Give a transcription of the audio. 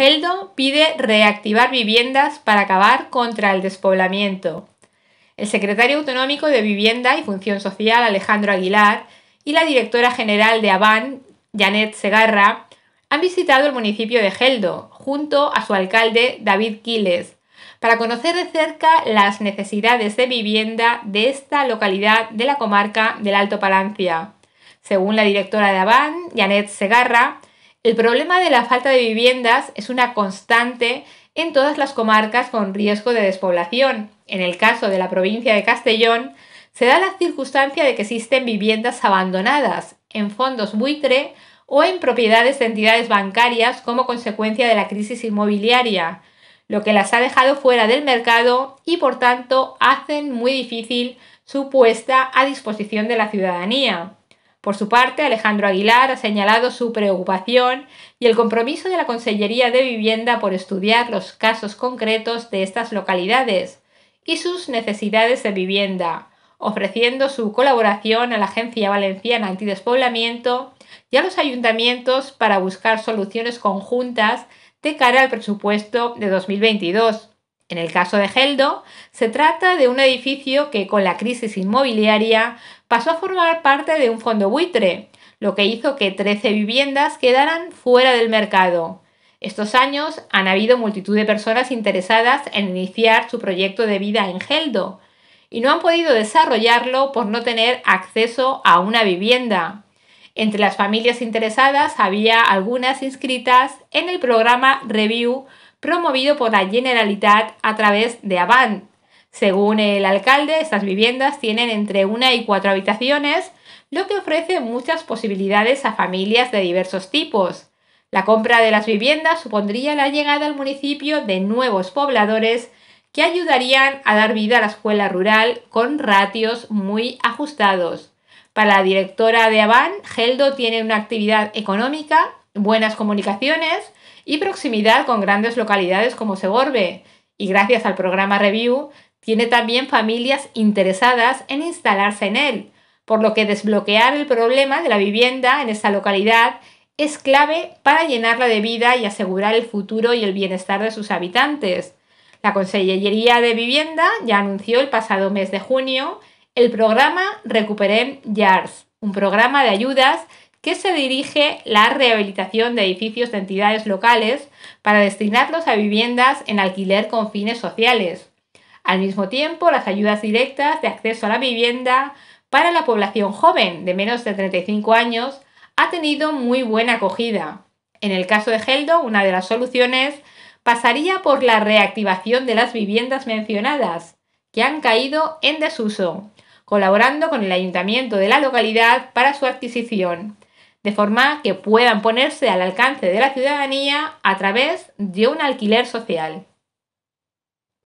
Heldo pide reactivar viviendas para acabar contra el despoblamiento. El secretario autonómico de Vivienda y Función Social, Alejandro Aguilar, y la directora general de Avan, Janet Segarra, han visitado el municipio de Geldo, junto a su alcalde David Quiles, para conocer de cerca las necesidades de vivienda de esta localidad de la comarca del Alto Palancia. Según la directora de Avan, Janet Segarra, el problema de la falta de viviendas es una constante en todas las comarcas con riesgo de despoblación. En el caso de la provincia de Castellón, se da la circunstancia de que existen viviendas abandonadas en fondos buitre o en propiedades de entidades bancarias como consecuencia de la crisis inmobiliaria, lo que las ha dejado fuera del mercado y por tanto hacen muy difícil su puesta a disposición de la ciudadanía. Por su parte, Alejandro Aguilar ha señalado su preocupación y el compromiso de la Consellería de Vivienda por estudiar los casos concretos de estas localidades y sus necesidades de vivienda, ofreciendo su colaboración a la Agencia Valenciana Antidespoblamiento y a los ayuntamientos para buscar soluciones conjuntas de cara al presupuesto de 2022 en el caso de Geldo, se trata de un edificio que con la crisis inmobiliaria pasó a formar parte de un fondo buitre, lo que hizo que 13 viviendas quedaran fuera del mercado. Estos años han habido multitud de personas interesadas en iniciar su proyecto de vida en Geldo y no han podido desarrollarlo por no tener acceso a una vivienda. Entre las familias interesadas había algunas inscritas en el programa Review promovido por la Generalitat a través de Avant. Según el alcalde, estas viviendas tienen entre una y cuatro habitaciones, lo que ofrece muchas posibilidades a familias de diversos tipos. La compra de las viviendas supondría la llegada al municipio de nuevos pobladores que ayudarían a dar vida a la escuela rural con ratios muy ajustados. Para la directora de Avan, Geldo tiene una actividad económica buenas comunicaciones y proximidad con grandes localidades como Segorbe. Y gracias al programa Review, tiene también familias interesadas en instalarse en él, por lo que desbloquear el problema de la vivienda en esta localidad es clave para llenarla de vida y asegurar el futuro y el bienestar de sus habitantes. La Consellería de Vivienda ya anunció el pasado mes de junio el programa Recuperem YARS, un programa de ayudas que se dirige la rehabilitación de edificios de entidades locales para destinarlos a viviendas en alquiler con fines sociales. Al mismo tiempo, las ayudas directas de acceso a la vivienda para la población joven de menos de 35 años ha tenido muy buena acogida. En el caso de Geldo, una de las soluciones pasaría por la reactivación de las viviendas mencionadas, que han caído en desuso, colaborando con el ayuntamiento de la localidad para su adquisición de forma que puedan ponerse al alcance de la ciudadanía a través de un alquiler social.